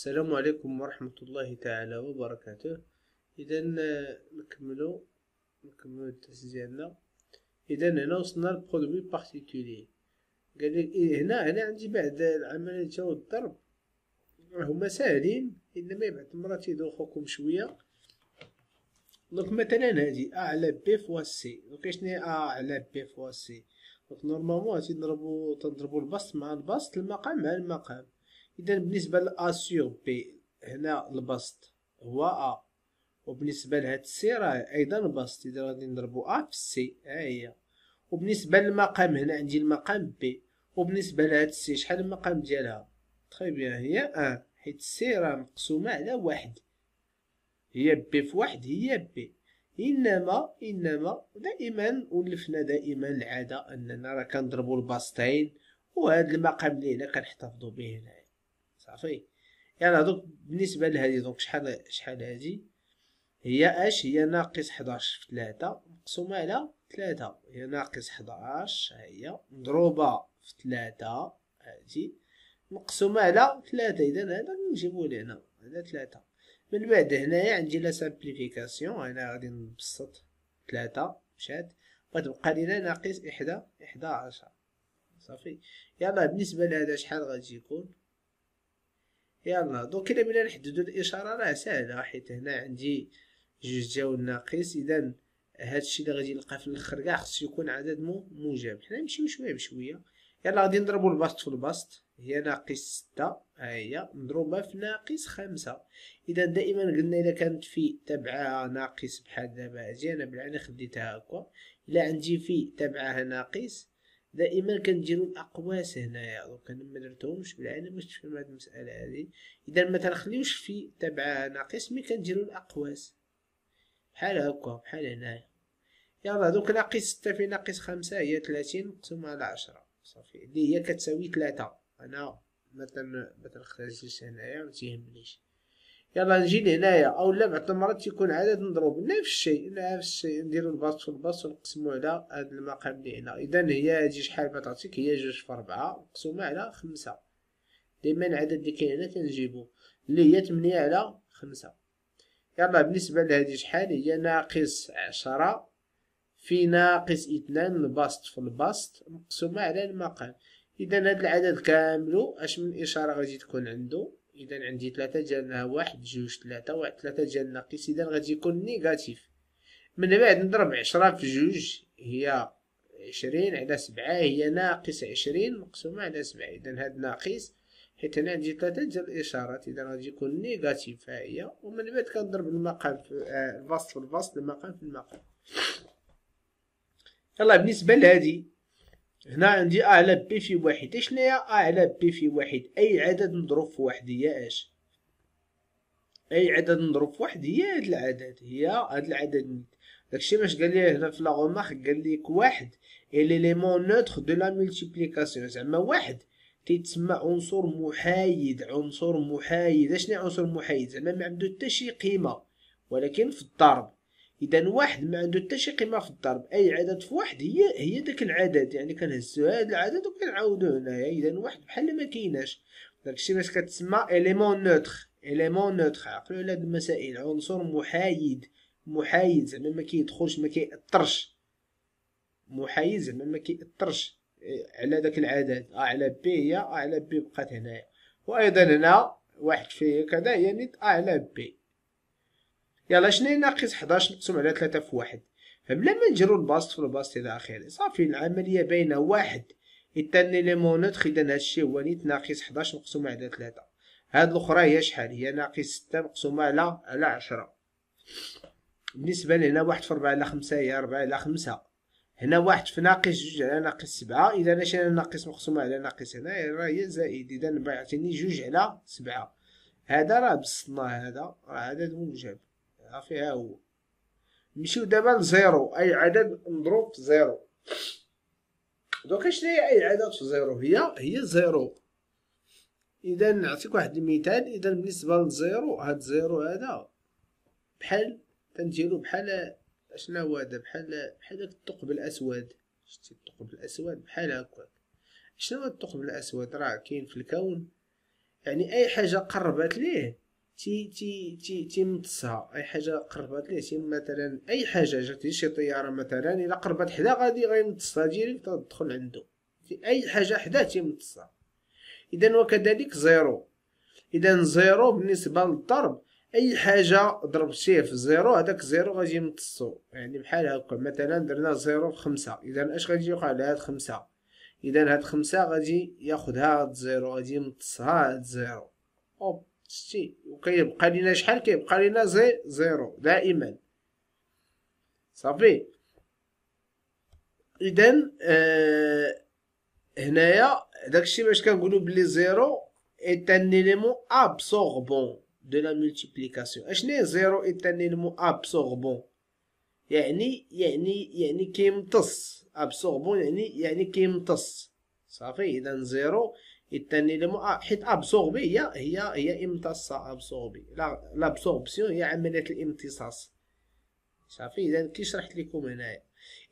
السلام عليكم ورحمة الله تعالى وبركاته إذا آه، نكملو نكملو الدرس ديالنا إذا هنا وصلنا لبرودوي بارتيكولي قال لك إيه، هنا هنا عندي بعد العملية تاو الضرب هما ساهلين إنما يبعث مرة تيدوخوكم شوية دونك مثلا هادي أ على بي فوا سي دونك شناهي أ على بي فوا سي دونك نورمالمون تنضربو تنضربو البسط مع البسط المقام مع المقام اذا بالنسبه ل سور بي هنا البسط هو ا وبالنسبه لهاد السي راه ايضا البسط اذا غادي نضربو ا في السي ها هي وبالنسبه للمقام هنا عندي المقام بي وبالنسبه لهاد السي شحال المقام ديالها تخي بيان هي ان حيت السي راه مقسومه على واحد هي بي في واحد هي بي انما انما دائما ولفنا دائما العاده اننا راه كنضربوا البسطين وهذا المقام اللي هنا كنحتفظوا به هنايا صافي يعني دوك بالنسبه لهذه دونك شحال شحال هذه هي اش هي ناقص 11 في 3 مقسومه على 3 هي ناقص 11 ها هي مضروبه في 3 هذه مقسومه على 3 اذا هذا نجيبو لهنا هذا 3 من بعد هنايا عندي لا سامبليفيكاسيون انا غادي نبسط 3 مشات وتبقى لينا ناقص 11 صافي يلا بالنسبه لهذا شحال غادي يكون يلا دونك الى بغينا نحددو الاشاره راه ساهله حيت هنا عندي جوج جاول ناقص اذا هادشي اللي غادي نلقى في الاخر كاع خصو يكون عدد موجب حنا نمشيو شويه بشويه يلا غادي نضربو البسط في البسط هي ناقص ستة ها هي مضروبة في ناقص خمسة إذا دائما قلنا إذا كانت في تبعها ناقص بحال دابا هادي أنا بالعاني خديتها هكا إلا عندي في تبعها ناقص دائما كنديرو الاقواس هنايا دونك انا ما درتهمش بالعين باش تفهم هاد المساله هادي اذا ما تنخليوش في تبع ناقص مي كنديرو الاقواس بحال هكا بحال هنايا يلا دوك ناقص ستة في ناقص خمسة هي تلاتين مقسومة على عشرة صافي اللي هي كتساوي تلاتة انا ما تنخرجش هنايا متيهمنيش يلا نجي لهنايا او لا بعض المرات يكون عدد مضروب نفس الشيء نفس الشيء نديرو الباص والباص ونقسمو على هاد المقام اللي هنا اذا هي هادي شحال بتعطيك هي جوج في ربعة مقسومة على خمسة دايما العدد اللي كاين هنا كنجيبو اللي هي تمنية على خمسة يلا بالنسبة لهادي شحال هي ناقص عشرة في ناقص اثنان البسط في الباسط مقسومة على المقام اذا هاد العدد كاملو اش من اشارة غادي تكون عندو اذا عندي ثلاثة جالنا واحد جوج ثلاثة واحد ثلاثة جالنا ناقص اذا غادي يكون نيجاتيف من بعد نضرب عشرة في جوج هي عشرين على سبعة هي ناقص عشرين مقسومة على سبعة اذا هاد ناقص حيت انا عندي ثلاثة ديال الاشارات اذا غادي يكون نيجاتيف هي ومن بعد كنضرب المقام في آه، الفصل في الفصل المقام في المقام يلا بالنسبة لهادي هنا عندي أ على بي في واحد اشناهي أ على بي في واحد أي عدد نضرب في واحد هي اش أي عدد نضرب في واحد هي هاد العدد هي هاد العدد داكشي باش قال لي هنا في لاغوماخ قال ليك واحد اليليمون نوتر دو لا ملتيبليكاسيون زعما واحد تيتسمى عنصر محايد عنصر محايد اشني عنصر محايد زعما ما عندو حتى شي قيمه ولكن في الضرب اذا واحد ما عنده حتى شي قيمه في الضرب اي عدد في واحد هي هي داك العدد يعني كنهزو هاد العدد وكنعاودو هنايا اذا واحد بحال ما كايناش داكشي باش كتسمى اليمون نوتر اليمون نوتر عقلوا على هاد المسائل عنصر محايد محايد زعما ما كيدخلش ما كيأثرش محايد زعما ما كيأثرش آه، على داك العدد ا آه، على بي هي ا آه، على بي بقات هنايا وايضا هنا واحد في كذا يعني ا على بي يلا شنو ناقص 11 مقسوم على 3 في واحد فبلا ما نجرو الباسط في الباسط الى اخره صافي العمليه باينه واحد الثاني ليمون نوتخ اذا هادشي هو نيت ناقص 11 مقسوم على 3 هاد الاخرى هي شحال هي ناقص 6 مقسومه على على 10 بالنسبه لهنا 1 في 4 على 5 هي 4 على 5 هنا واحد في ناقص جوج على ناقص سبعة إذا أنا شايل ناقص مقسومة على ناقص هنا راه هي زائد إذا بعتني جوج على سبعة هذا راه بسطناه هذا راه عدد موجب اخي ها هو نمشيو دابا لزيرو اي عدد مضروب في زيرو دونك اش هي اي عدد في زيرو هي هي زيرو اذا نعطيك واحد المثال اذا بالنسبه لزيرو هاد زيرو هذا بحال تنديرو بحال اشنا هو هذا بحال بحال هاك الثقب الاسود شتي الثقب الاسود بحال هكاك شنو هو الثقب الاسود راه كاين في الكون يعني اي حاجه قربت ليه تي تي تي تيمتصها اي حاجه قربت ليه تيم مثلا اي حاجه جات شي طياره مثلا الا قربت حدا غادي غيمتصها ديريكت تدخل عنده اي حاجه حدا تيمتصها اذا وكذلك زيرو اذا زيرو بالنسبه للضرب اي حاجه ضربتيه في زيرو هذاك زيرو غادي يمتصو يعني بحال هكا مثلا درنا زيرو في خمسة اذا اش غادي يوقع لهاد خمسة اذا هاد خمسة غادي ياخذها هاد زيرو غادي يمتصها هاد زيرو اوب ستين وكيبقى لينا شحال كيبقى لينا زي زيرو دائما صافي اذا آه هنايا داكشي باش كنقولو بلي زيرو ايت ان ايليمون ابسوربون دو لا ملتيبليكاسيون اشني زيرو ايت ان ايليمون ابسوربون يعني يعني يعني كيمتص ابسوربون يعني يعني كيمتص صافي اذا زيرو الثاني آه، حيت ابسوربي هي هي هي امتصاص ابسوربي لا لابسوربسيون هي عمليه الامتصاص صافي اذا كي شرحت لكم هنايا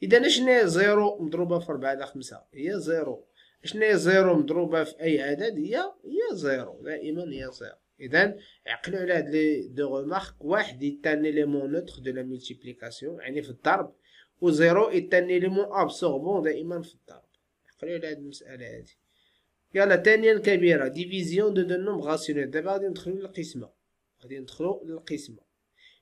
اذا شنو هي زيرو مضروبه في 4 على 5 هي زيرو شنو هي زيرو مضروبه في اي عدد هي هي زيرو دائما هي زيرو اذا عقلوا على هاد لي دو رمارك واحد الثاني ليمون نوتر دو لا ملتيبليكاسيون يعني في الضرب وزيرو الثاني ليمون ابسوربون دائما في الضرب عقلوا على هاد المساله هادي يلا الثانية الكبيرة ديفيزيون دو دو نوم راسيونيل دابا غادي ندخلو للقسمة غادي ندخلو للقسمة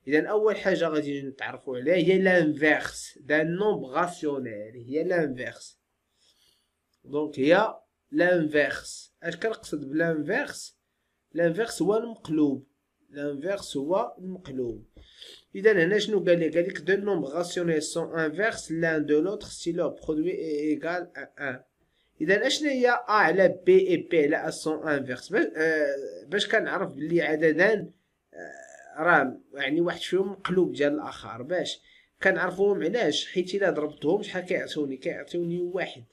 إذا أول حاجة غادي نتعرفو عليها هي لانفيرس دان نوم راسيونيل هي لانفيرس دونك هي لانفيرس اش كنقصد بلانفيرس لانفيرس هو المقلوب لانفيرس هو المقلوب اذا هنا شنو قال لي قال لك دو نومبر راسيونيل سون انفيرس لان دو لوتر سي لو برودوي اي ايغال ا 1 اذا اشنا هي ا على بي اي بي على اسون انفيرس باش, آه باش كنعرف بلي عددان آه راه يعني واحد فيهم مقلوب ديال الاخر باش كنعرفوهم علاش حيت الا ضربتهم شحال كيعطيوني كيعطيوني واحد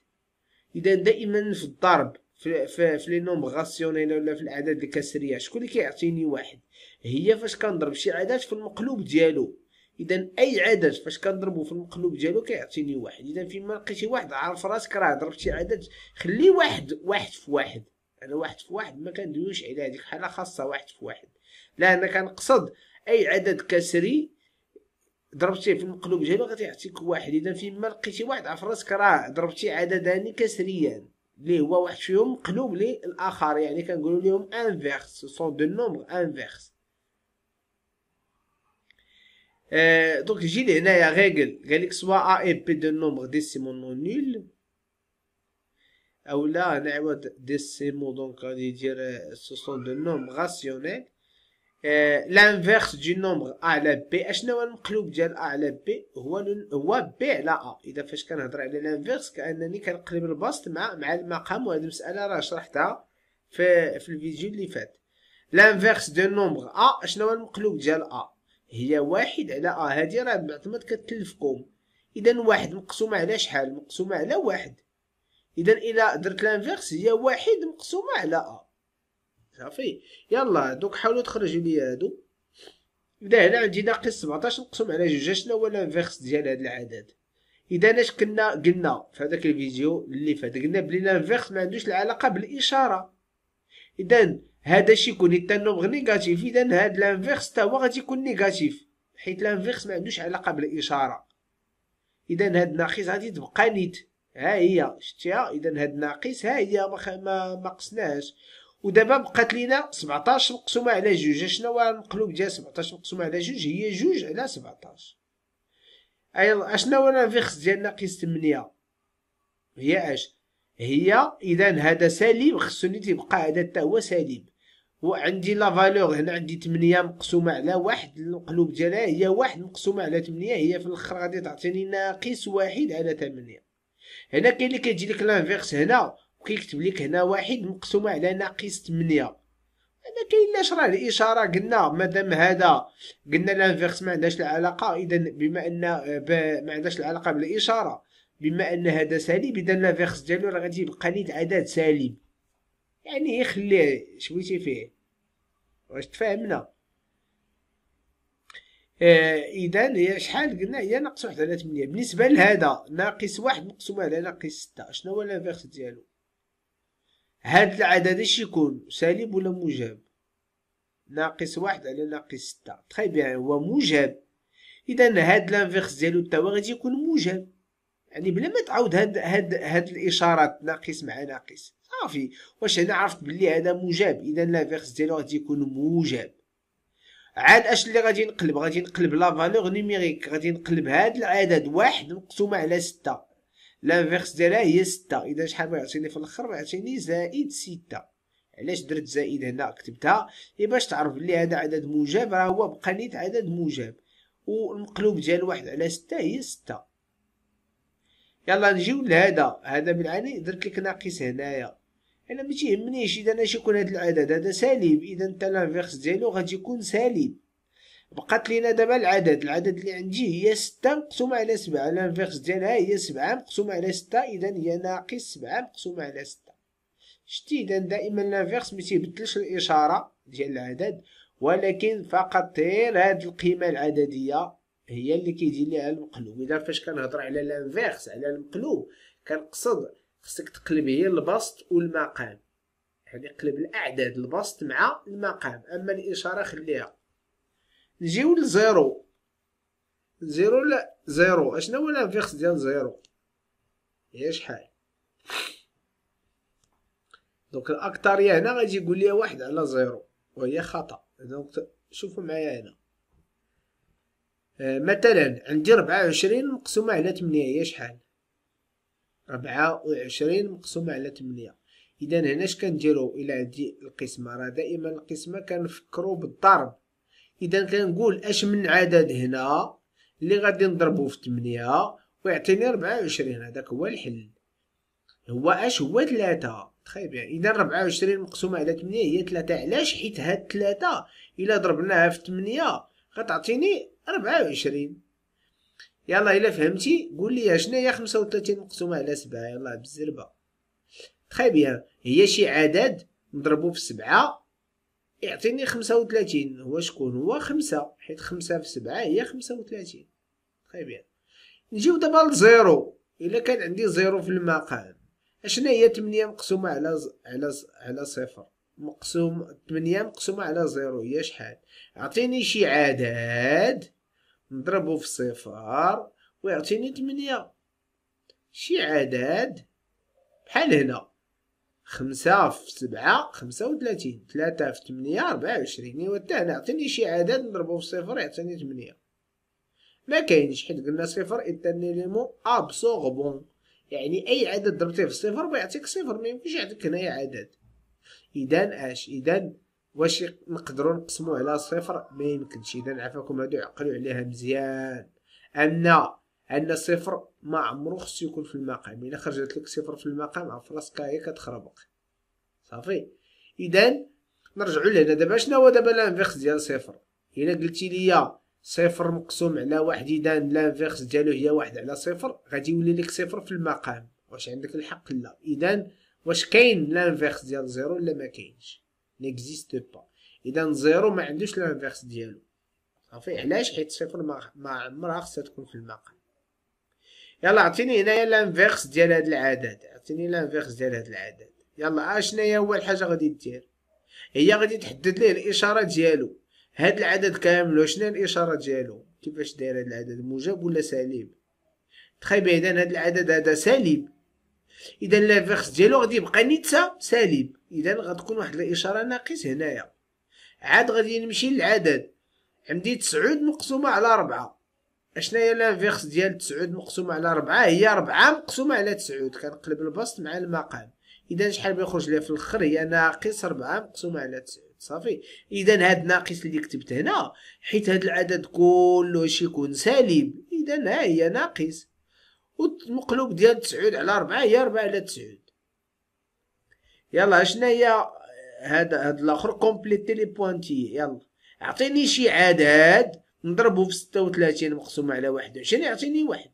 اذا دائما في الضرب في في, في لي نومبر غاسيونيل ولا في الاعداد الكسريه شكون اللي كيعطيني واحد هي فاش كنضرب شي عدد في المقلوب ديالو اذا اي عدد فاش كنضربو في المقلوب ديالو كيعطيني واحد اذا فيما لقيتي واحد عارف راسك راه ضربتي عدد خلي واحد واحد في واحد انا واحد في واحد ما كندويوش على هذيك حاله خاصه واحد في واحد لا انا كنقصد اي عدد كسري ضربتيه في المقلوب ديالو غتعطيك واحد اذا فيما لقيتي واحد عارف راسك راه ضربتي عددان كسريان اللي هو واحد فيهم مقلوب للاخر يعني كنقولوا لهم انفيرس سون دو نومبر انفيرس دونك جي لي هنايا ريجل قال لك سوا ا اي بي دو نومبر ديسيمون نول او لا نعود ديسيمو دونك غادي يدير سوسون دو نومبر راسيونيل لانفيرس دو نومبر ا على بي اشنو هو المقلوب ديال ا على بي هو هو بي على ا اذا فاش كنهضر على لانفيرس كانني كنقلب البسط مع مع المقام وهذه المساله راه شرحتها في في الفيديو اللي فات لانفيرس دو نومبر ا اشنو هو المقلوب ديال ا هي واحد على ا آه، هذه راه معتمد كتلفكم اذا واحد مقسومه على شحال مقسومه على واحد اذا الى درت لانفيرس هي واحد مقسومه على ا صافي يلا دوك حاولوا تخرجوا لي هادو اذا هنا عندي ناقص 17 مقسوم على جوج شنو هو لانفيرس ديال هاد العدد اذا اش كنا قلنا في هذاك الفيديو اللي فات قلنا بلي لانفيرس ما عندوش العلاقه بالاشاره اذا هذا الشيء يكون حتى غير نيجاتيف اذا هذا لانفيرس حتى هو غادي يكون نيجاتيف حيت لانفيرس ما عندوش علاقه بالاشاره اذا هاد الناقص غادي تبقى نيت ها هي شتيها اذا هاد الناقص ها هي ما ما, ما قصناهاش ودابا بقات لينا 17 مقسومه على جوج شنو هو المقلوب ديال 17 مقسومه على جوج هي جوج على 17 اي اشنو هو الانفيرس ديال ناقص 8 هي اش هي اذا هذا سالب خصني تيبقى هذا حتى هو سالب وعندي لا فالور هنا عندي 8 مقسومه على واحد المقلوب ديالها هي واحد مقسومه على 8 هي في الاخر غادي تعطيني ناقص واحد على 8 هنا كاين اللي كيجي لك لانفيرس هنا وكيكتب لك هنا واحد مقسومه على ناقص 8 كاين كاينلاش راه الاشاره قلنا مادام هذا قلنا لانفيرس ما عندهاش العلاقه اذا بما ان ما عندهاش العلاقه بالاشاره بما ان هذا سالب اذا لانفيرس ديالو راه غادي يبقى لي عدد سالب يعني يخليه شويتي فيه واش تفاهمنا آه، اذا هي شحال قلنا هي ناقص واحد على 8 بالنسبه لهذا ناقص واحد مقسوم على ناقص 6 شنو هو لافيرس ديالو هاد العدد اش يكون سالب ولا موجب ناقص واحد على ناقص 6 تري بيان هو موجب اذا هاد لانفيرس ديالو تا هو غادي يكون موجب يعني بلا ما تعاود هاد هاد هاد الاشارات ناقص مع ناقص صافي واش هنا عرفت بلي هذا موجب اذا لافيرس ديالو غادي يكون موجب عاد اش اللي غادي نقلب غادي نقلب لا فالور نيميريك غادي نقلب هذا العدد واحد مقسومه على ستة لافيرس ديالها هي ستة اذا شحال ما يعطيني في الاخر يعطيني زائد ستة علاش درت زائد هنا كتبتها اي باش تعرف بلي هذا عدد موجب راه هو بقى نيت عدد موجب والمقلوب ديال واحد على ستة هي ستة يلا نجيو لهذا هذا بالعاني درت لك ناقص هنايا انا ما تيهمنيش اذا اش يكون هذا العدد هذا سالب اذا انت لانفيرس ديالو غادي يكون سالب بقات لينا دابا العدد العدد اللي عندي هي 6 مقسومه على 7 لانفيرس ديالها هي 7 مقسومه على 6 اذا هي ناقص 7 مقسومه على 6 شتي اذا دائما لانفيرس ما تيبدلش الاشاره ديال العدد ولكن فقط غير هاد القيمه العدديه هي اللي كيدير ليها المقلوب اذا فاش كنهضر على لانفيرس على المقلوب كنقصد خصك تقلب هي البسط والمقام يعني قلب الاعداد البسط مع المقام اما الاشاره خليها نجيو لزيرو زيرو لا زيرو اشنو هو الانفيرس ديال زيرو هي شحال دونك الاكثريه هنا غادي يقول لي واحد على زيرو وهي خطا دونك شوفوا معايا هنا آه، مثلا عندي 24 مقسومه على 8 هي شحال ربعة وعشرين مقسومة على تمنية إذا هنا اش كنديرو إلى عندي القسمة راه دائما القسمة كنفكرو بالضرب إذا كنقول اش من عدد هنا اللي غادي نضربو في تمنية ويعطيني ربعة وعشرين هداك هو الحل هو اش هو تلاتة تخيل طيب، يعني إذا ربعة وعشرين مقسومة على تمنية هي تلاتة علاش حيت هاد تلاتة إلا ضربناها في تمنية غتعطيني ربعة وعشرين يلا الا فهمتي قول لي شنو هي 35 مقسومه على 7 يلا بالزربه تخي طيب بيان هي شي عدد نضربو في 7 يعطيني 35 هو شكون هو 5 حيت 5 في 7 هي 35 تخي بيان نجيو دابا لزيرو الا كان عندي زيرو في المقام اشنا هي 8 مقسومه على ز... على ز... على صفر مقسوم 8 مقسومه على زيرو هي شحال عطيني شي عدد نضربو في صفر ويعطيني تمنية شي عدد بحال هنا خمسة في سبعة خمسة وثلاثين ثلاثة في تمنية ربعة وعشرين إوا تا هنا عطيني شي عدد نضربو في صفر يعطيني تمنية ما كاينش حيت قلنا صفر إذا ليمون أبسوغبون يعني أي عدد ضربتيه في صفر بيعطيك صفر ميمكنش يعطيك هنايا عدد إذا أش إذا واش نقدروا نقسموا على صفر ما يمكنش اذا عفاكم هادو عقلوا عليها مزيان ان ان صفر ما عمرو خصو يكون في المقام الا خرجت لك صفر في المقام عرف راسك هي كتخربق صافي اذا نرجعوا لهنا دابا شنو هو دابا لانفيرس ديال صفر الا قلتي لي صفر مقسوم على واحد اذا لانفيرس ديالو هي واحد على صفر غادي يولي لك صفر في المقام واش عندك الحق لا اذا واش كاين لانفيرس ديال زيرو ولا ما كاينش نيكزيست با اذا زيرو ما عندوش لانفيرس ديالو صافي علاش حيت صفر ما عمرها خصها تكون في المقام يلا عطيني هنايا لانفيرس ديال هاد العدد عطيني لانفيرس ديال هاد العدد يلا اشناهي اول حاجه غادي دير هي غادي تحدد ليه الاشاره ديالو هاد العدد كامل شنو الاشاره ديالو كيفاش داير هاد العدد موجب ولا سالب تخي اذا هاد العدد هذا سالب اذا لافيرس ديالو غادي يبقى نيتسا سالب اذا غتكون واحد الاشاره ناقص هنايا عاد غادي نمشي للعدد عندي تسعود مقسومه على ربعة اشنا هي لانفيرس ديال تسعود مقسومه على ربعة هي ربعة مقسومه على تسعود كنقلب البسط مع المقام اذا شحال بيخرج لي في الاخر هي ناقص ربعة مقسومه على تسعود صافي اذا هاد ناقص اللي كتبت هنا حيت هاد العدد كله يكون سالب اذا ها هي ناقص والمقلوب ديال تسعود على ربعة هي ربعة على تسعود يلا هي هاد هاد الاخر كومبليتي لي بوانتي يلا اعطيني شي عدد نضربه في 36 مقسوم على 21 يعطيني واحد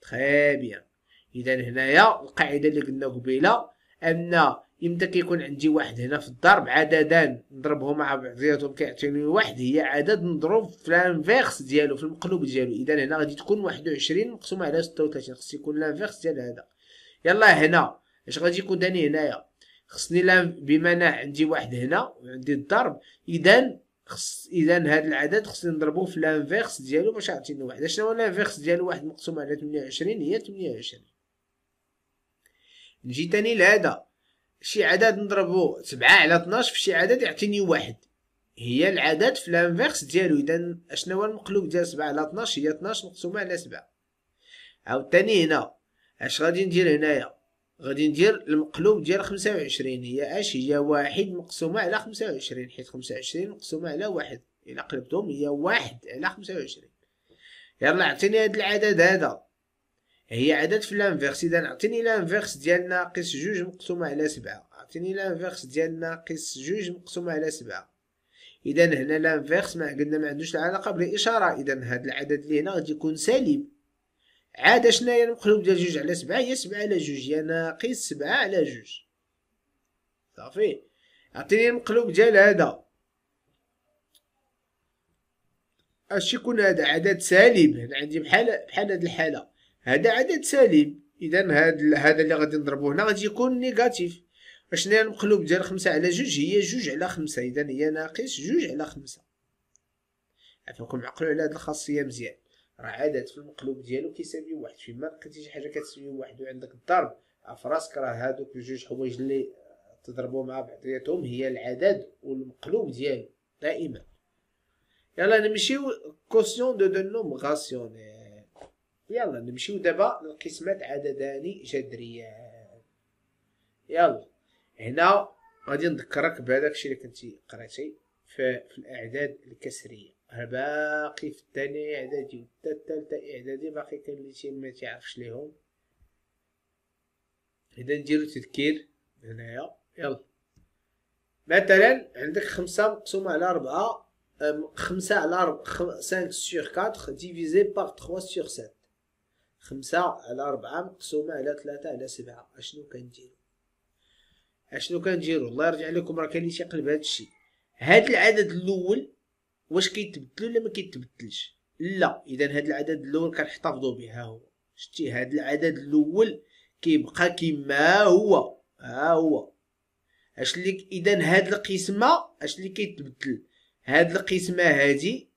تخي بيان اذا هنايا القاعده اللي قلنا قبيله ان امتى كيكون عندي واحد هنا في الضرب عددان نضربهم مع بعضياتهم كيعطيني واحد هي عدد نضرب في لانفيرس ديالو في المقلوب ديالو اذا هنا غادي تكون 21 مقسومه على 36 خص يكون لانفيرس ديال هذا يلا هنا اش غادي يكون داني هنايا خصني لا بما انا عندي واحد هنا وعندي الضرب اذا خص اذا هذا العدد خصني نضربو في لانفيرس ديالو باش يعطيني واحد شنو هو لانفيرس ديال واحد مقسوم على 28 هي 28 نجي تاني لهذا شي عدد نضربو 7 على 12 في شي عدد يعطيني واحد هي العدد في لانفيرس ديالو اذا شنو هو المقلوب ديال 7 على 12 هي 12 مقسومه على 7 عاوتاني هنا اش غادي ندير هنايا غادي ندير المقلوب ديال 25 هي اش هي واحد مقسومه على 25 حيت 25 مقسومه على واحد الا قلبتهم هي واحد على 25 يلا عطيني هاد العدد هذا هي عدد في لانفيرس اذا عطيني لانفيرس ديال ناقص جوج مقسومه على سبعة عطيني لانفيرس ديال ناقص جوج مقسومه على سبعة اذا هنا لانفيرس ما قلنا ما عندوش العلاقه بالاشاره اذا هاد العدد اللي هنا غادي يكون سالب عاد شنايا المقلوب ديال جوج على سبعة هي سبعة على جوج هي ناقص سبعة على جوج صافي عطيني المقلوب ديال هدا اش يكون هدا عدد سالب هنا يعني عندي بحال بحال هاد الحالة هدا عدد سالب اذا هاد هذا اللي غادي نضربو هنا غادي يكون نيجاتيف شناهي المقلوب ديال خمسة على جوج هي جوج على خمسة اذا هي ناقص جوج على خمسة عفاكم عقلوا على هاد الخاصية مزيان راه عادات في المقلوب ديالو كيساوي واحد فين ما لقيتي شي حاجه كتساوي واحد وعندك الضرب فراسك راه هادوك جوج حوايج اللي تضربوا مع بعضياتهم هي العدد والمقلوب ديالو دائما يلا نمشيو كوسيون دو دو غاسيونيل يلا نمشيو دابا للقسمات عددان جذريان يلا هنا غادي نذكرك بهذاك الشيء اللي كنتي قريتي في, في الاعداد الكسريه باقي في الثاني اعدادي حتى الثالثه اعدادي باقي كاين اللي ما تعرفش ليهم اذا نديرو تذكير هنايا يلا مثلا عندك خمسة مقسومة على ربعة خمسة على ربعة سانك سيغ كاتخ ديفيزي باغ تخوا سيغ سات خمسة على ربعة مقسومة على ثلاثة على سبعة اشنو كنديرو اشنو كنديرو الله يرجع لكم راه كاين اللي تيقلب هادشي هاد العدد الاول واش كيتبدل ولا ما كيتبدلش لا اذا هذا العدد الاول كنحتفظوا به هو شتي هذا العدد الاول كيبقى كما هو ها هو اش اللي اذا هاد القسمه اش اللي كيتبدل هاد القسمه هادي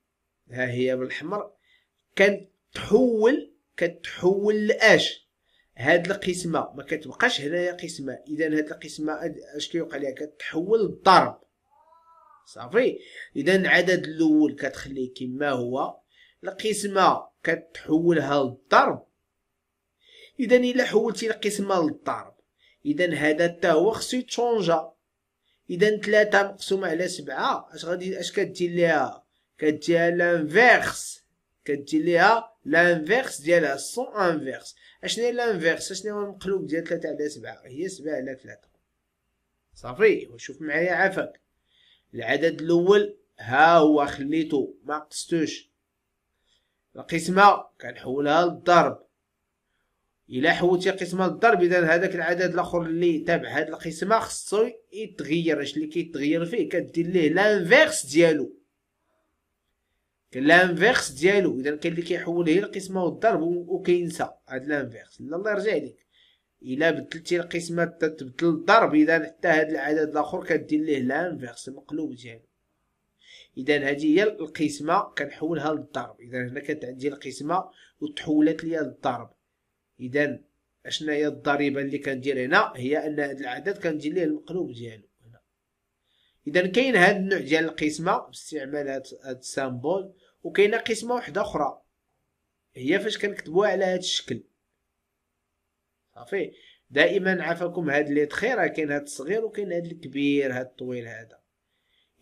ها هي بالاحمر كتحول كتحول لاش هاد القسمه ما كتبقاش هنايا قسمه اذا هاد القسمه اش كيوقع ليها كتحول للضرب صافي اذا عدد الاول كتخليه كما هو القسمه كتحولها للضرب اذا الا حولتي القسمه للضرب اذا هذا حتى هو خصو يتشونجا اذا 3 مقسومه على 7 اش غادي اش كدير ليها كدير لانفيرس كدير ليها لانفيرس ديالها السون انفيرس اشنو هي لانفيرس اشنو هو المقلوب ديال 3 على 7 هي 7 على 3 صافي وشوف معايا عافاك العدد الاول ها هو خليته ما قصتوش القسمه كنحولها للضرب الى حولتي قسمه للضرب اذا هذاك العدد الاخر اللي تابع هذه القسمه خصو يتغير اش اللي كيتغير فيه كدير ليه لانفيرس ديالو لانفيرس ديالو اذا كاين اللي كيحول هي القسمه والضرب وكينسى هذا لانفيرس لا الله يرجع ليك الا بدلتي القسمه تتبدل الضرب اذا حتى هذا العدد الاخر كدير ليه لانفيرس المقلوب ديالو اذا هذه هي القسمه كنحولها للضرب اذا هنا كانت عندي القسمه وتحولت ليا للضرب اذا اشنا هي الضريبه اللي كندير هنا هي ان هذا العدد كندير ليه المقلوب ديالو هنا اذا كاين هذا النوع ديال القسمه باستعمال هذا السامبول وكاينه قسمه واحده اخرى هي فاش كنكتبوها على هذا الشكل صافي دائما عافاكم هاد لي تخي راه كاين هاد الصغير وكاين هاد الكبير هاد الطويل هذا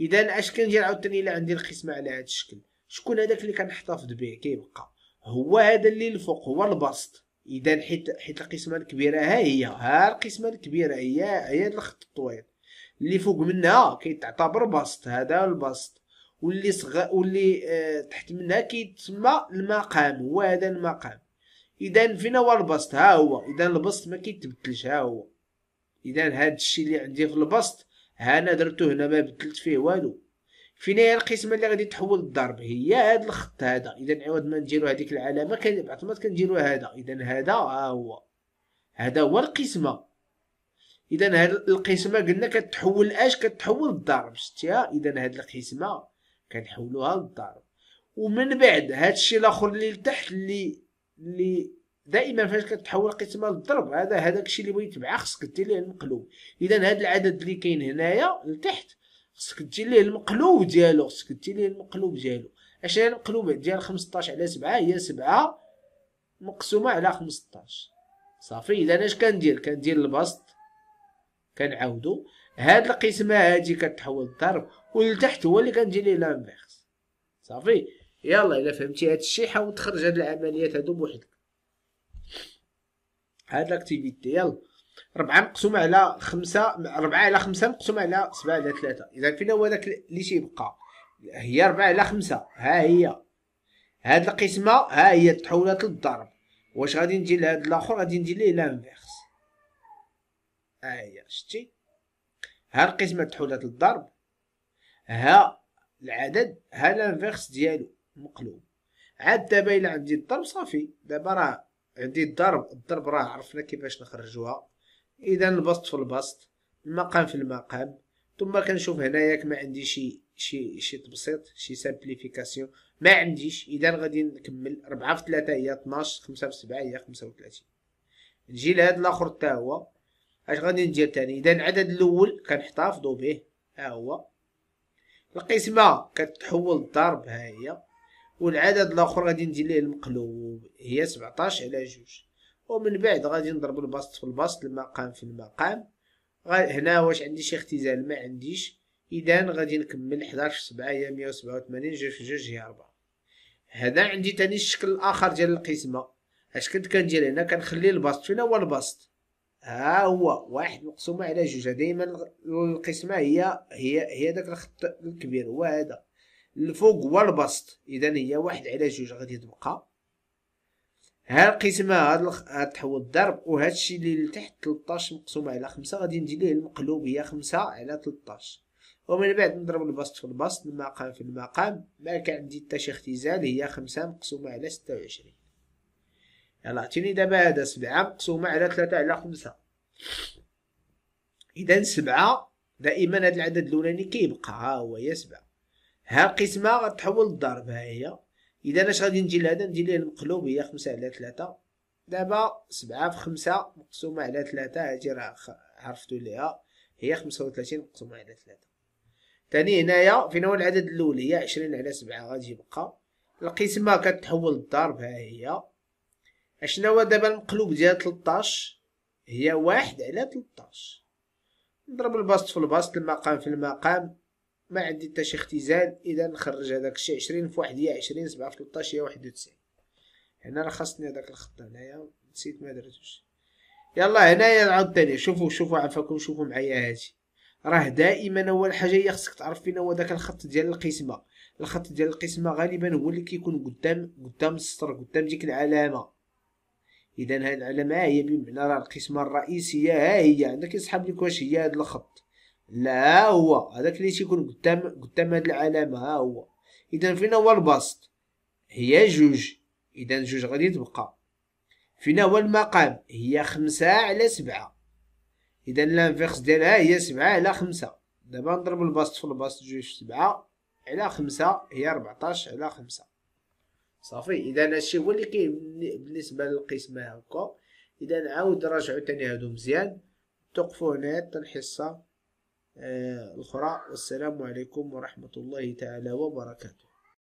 اذا اش كنجي عاوتاني الا عندي القسمه على هاد الشكل شكون هذاك اللي كنحتفظ به كيبقى هو هذا اللي الفوق هو البسط اذا حيت حيت القسمه الكبيره ها هي ها القسمه الكبيره هي هي الخط الطويل اللي فوق منها كيتعتبر بسط هذا البسط واللي صغ واللي آه تحت منها كيتسمى المقام هو هذا المقام اذا فينا هو البسط ها هو اذا البسط ما كيتبدلش ها هو اذا هذا الشيء اللي عندي في البسط ها انا درته هنا ما بدلت فيه والو فين هي القسمه اللي غادي تحول الضرب هي هذا الخط هذا اذا عوض ما نديرو هذيك العلامه كنعتمد كنديرو هذا اذا هذا ها هو هذا هو القسمه اذا هاد القسمه قلنا كتحول اش كتحول الضرب شتيها اذا هاد القسمه كنحولوها للضرب ومن بعد هاد الشيء الاخر اللي لتحت اللي اللي دائما فاش كتحول قسمه للضرب هذا هذاك الشيء اللي بغيت تبعه خصك دير ليه المقلوب اذا هذا العدد اللي كاين هنايا لتحت خصك دير ليه المقلوب ديالو خصك دير ليه المقلوب ديالو اش هي المقلوب ديال 15 على 7 هي 7 مقسومه على 15 صافي اذا اش كندير كندير البسط كنعاودو هاد القسمه هادي كتحول للضرب والتحت هو اللي كندير ليه لانفيرس صافي يلا الا فهمتي هادشي حاول تخرج هاد العمليات هادو بوحدك هاد لاكتيفيتي يلا ربعة مقسومة على خمسة ربعة على خمسة مقسومة على سبعة على ثلاثة إذا فين هو داك اللي تيبقى هي ربعة على خمسة ها هي هاد القسمة ها هي تحولات للضرب واش غادي ندير لهاد الاخر غادي ندير ليه لانفيرس ها هي شتي ها القسمة تحولات للضرب ها العدد ها لانفيرس ديالو مقلوب عاد دابا الى عندي الضرب صافي دابا راه عندي الضرب الضرب راه عرفنا كيفاش نخرجوها اذا البسط في البسط المقام في المقام ثم كنشوف هنايا ياك ما عندي شي شي شي تبسيط شي سامبليفيكاسيون ما عنديش اذا غادي نكمل 4 في 3 هي 12 5 في 7 هي 35 نجي لهذا الاخر حتى هو اش غادي ندير ثاني اذا العدد الاول كنحتفظوا به ها هو القسمه كتحول الضرب ها هي والعدد الاخر غادي ندير ليه المقلوب هي 17 على 2 ومن بعد غادي نضرب البسط في البسط المقام في المقام هنا واش عندي شي اختزال ما عنديش اذا غادي نكمل 11 7 هي 187 جوج في جوج هي 4 هذا عندي تاني الشكل الاخر ديال القسمه اش كنت كندير هنا كنخلي البسط فين هو البسط ها هو واحد مقسومه على جوج دائما القسمه هي هي هي داك الخط الكبير هو هذا الفوق والبسط اذا هي واحد على جوج غادي تبقى ها القسمه هاد تحول الضرب وهذا الشيء اللي لتحت 13 مقسومه على 5 غادي ندير ليه المقلوب هي 5 على 13 ومن بعد نضرب البسط في البسط المقام في المقام ما كان عندي حتى شي اختزال هي 5 مقسومه على 26 يلا عطيني دابا هذا 7 مقسومه على 3 على 5 اذا 7 دائما هذا العدد الاولاني كيبقى ها هو هي 7 ها قسمه غتحول الضرب ها هي اذا اش غادي ندير لهذا ندير ليه المقلوب هي خمسة على ثلاثة دابا سبعة في خمسة مقسومة على ثلاثة هادي راه عرفتو ليها هي خمسة وثلاثين مقسومة على ثلاثة تاني هنايا فين هو العدد الاول هي عشرين على سبعة غادي يبقى القسمة كتحول الضرب ها هي اشنا دابا المقلوب ديال تلطاش هي واحد على تلطاش نضرب البسط في البسط المقام في المقام ما عندي حتى شي اختزال اذا نخرج هذاك الشيء 20 في 1 هي 20 7 في 13 هي 91 هنا راه خاصني هذاك الخط هنايا نسيت ما درتوش يلا هنايا عاوتاني شوفوا شوفوا عفاكم شوفوا معايا هادي راه دائما اول حاجه هي خصك تعرف فين هو داك الخط ديال القسمه الخط ديال القسمه غالبا هو اللي كيكون قدام قدام السطر قدام ديك العلامه اذا هاد العلامه هي بمعنى راه القسمه الرئيسيه ها هي عندك يسحب لك واش هي هاد الخط لا هو هذاك اللي تيكون قدام قدام هاد العلامه ها هو اذا فين هو البسط هي جوج اذا جوج غادي تبقى فين هو المقام هي خمسة على سبعة اذا لانفيرس ديالها هي سبعة على خمسة دابا نضرب البسط في البسط جوج في سبعة على خمسة هي 14 على خمسة صافي اذا هادشي هو اللي كاين بالنسبه للقسمه هكا اذا عاود راجعوا تاني هادو مزيان توقفوا هنا حتى الحصه آه، القراء والسلام عليكم ورحمة الله تعالى وبركاته